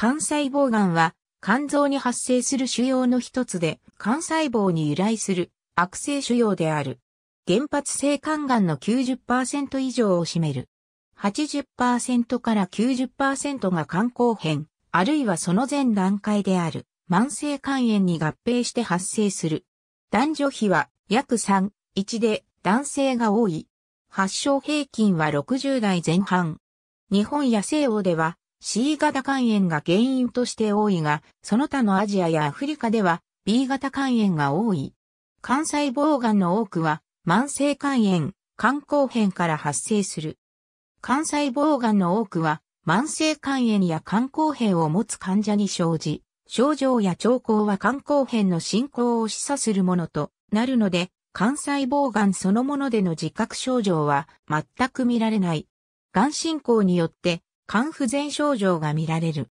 肝細胞癌は肝臓に発生する腫瘍の一つで、肝細胞に由来する悪性腫瘍である。原発性肝癌の90%以上を占める。80%から90%が肝硬変、あるいはその前段階である慢性肝炎に合併して発生する。男女比は約3、1で男性が多い。発症平均は60代前半。日本や西欧では C 型肝炎が原因として多いが、その他のアジアやアフリカでは B 型肝炎が多い。肝細胞癌の多くは慢性肝炎、肝硬変から発生する。肝細胞癌の多くは慢性肝炎や肝硬変を持つ患者に生じ、症状や兆候は肝硬変の進行を示唆するものとなるので、肝細胞癌そのものでの自覚症状は全く見られない。癌進行によって肝不全症状が見られる。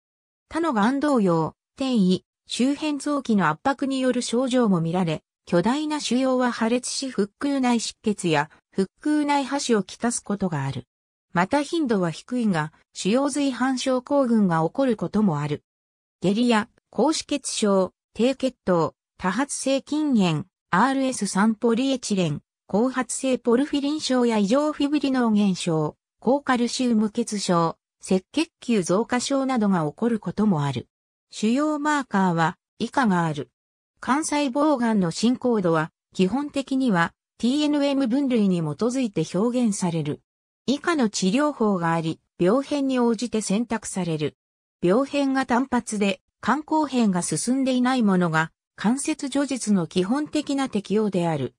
他の癌同様、転移、周辺臓器の圧迫による症状も見られ、巨大な腫瘍は破裂し腹腔内出血や腹腔内破死をきたすことがある。また頻度は低いが、腫瘍髄反症候群が起こることもある。下痢や、高脂血症、低血糖、多発性筋炎、RS3 ポリエチレン、後発性ポルフィリン症や異常フィブリノー減症、高カルシウム欠症、赤血球増加症などが起こることもある。主要マーカーは以下がある。肝細胞癌の進行度は基本的には TNM 分類に基づいて表現される。以下の治療法があり、病変に応じて選択される。病変が単発で、肝硬変が進んでいないものが、関節除術の基本的な適用である。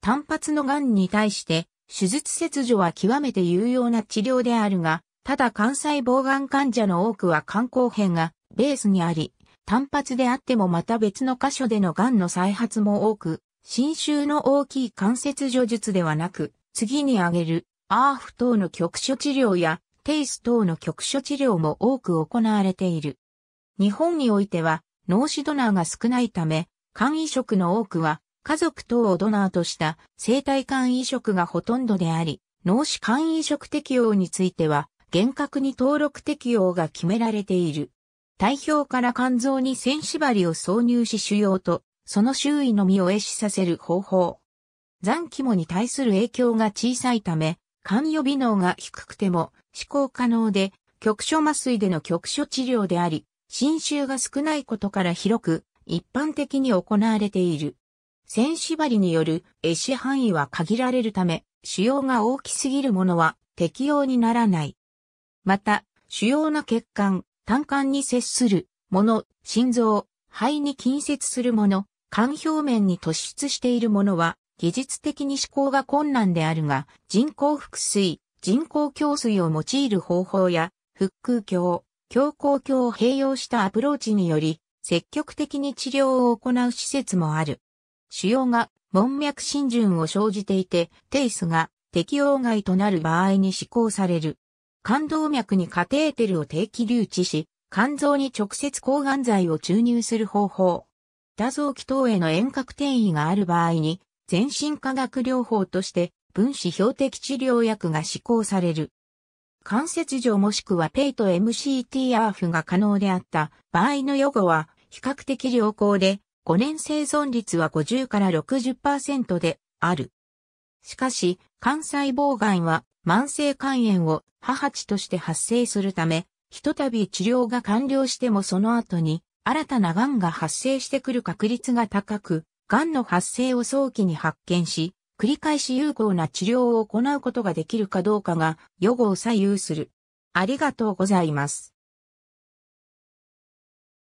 単発の癌に対して、手術切除は極めて有用な治療であるが、ただ肝細胞癌患者の多くは肝硬変がベースにあり、単発であってもまた別の箇所での癌の再発も多く、侵襲の大きい関節除術ではなく、次に挙げる、アーフ等の局所治療や、テイス等の局所治療も多く行われている。日本においては、脳死ドナーが少ないため、肝移植の多くは、家族等をドナーとした生体肝移植がほとんどであり、脳死肝移植適用については、厳格に登録適用が決められている。体表から肝臓に線縛りを挿入し腫瘍と、その周囲の身を壊死させる方法。残肝に対する影響が小さいため、肝予備能が低くても、思考可能で、局所麻酔での局所治療であり、侵襲が少ないことから広く、一般的に行われている。線縛りによる壊死範囲は限られるため、腫瘍が大きすぎるものは適用にならない。また、主要な血管、胆管に接するもの、心臓、肺に近接するもの、肝表面に突出しているものは、技術的に思考が困難であるが、人工腹水、人工胸水を用いる方法や、腹腔鏡、胸行鏡を併用したアプローチにより、積極的に治療を行う施設もある。腫瘍が門脈浸潤を生じていて、テイスが適用外となる場合に施行される。肝動脈にカテーテルを定期留置し、肝臓に直接抗がん剤を注入する方法。打臓器等への遠隔転移がある場合に、全身化学療法として分子標的治療薬が施行される。関節上もしくはペイと MCT アーフが可能であった場合の予後は比較的良好で5年生存率は50から60%である。しかし、肝細胞癌は慢性肝炎を母蜂として発生するため、ひとたび治療が完了してもその後に新たな癌が発生してくる確率が高く、癌の発生を早期に発見し、繰り返し有効な治療を行うことができるかどうかが予後を左右する。ありがとうございます。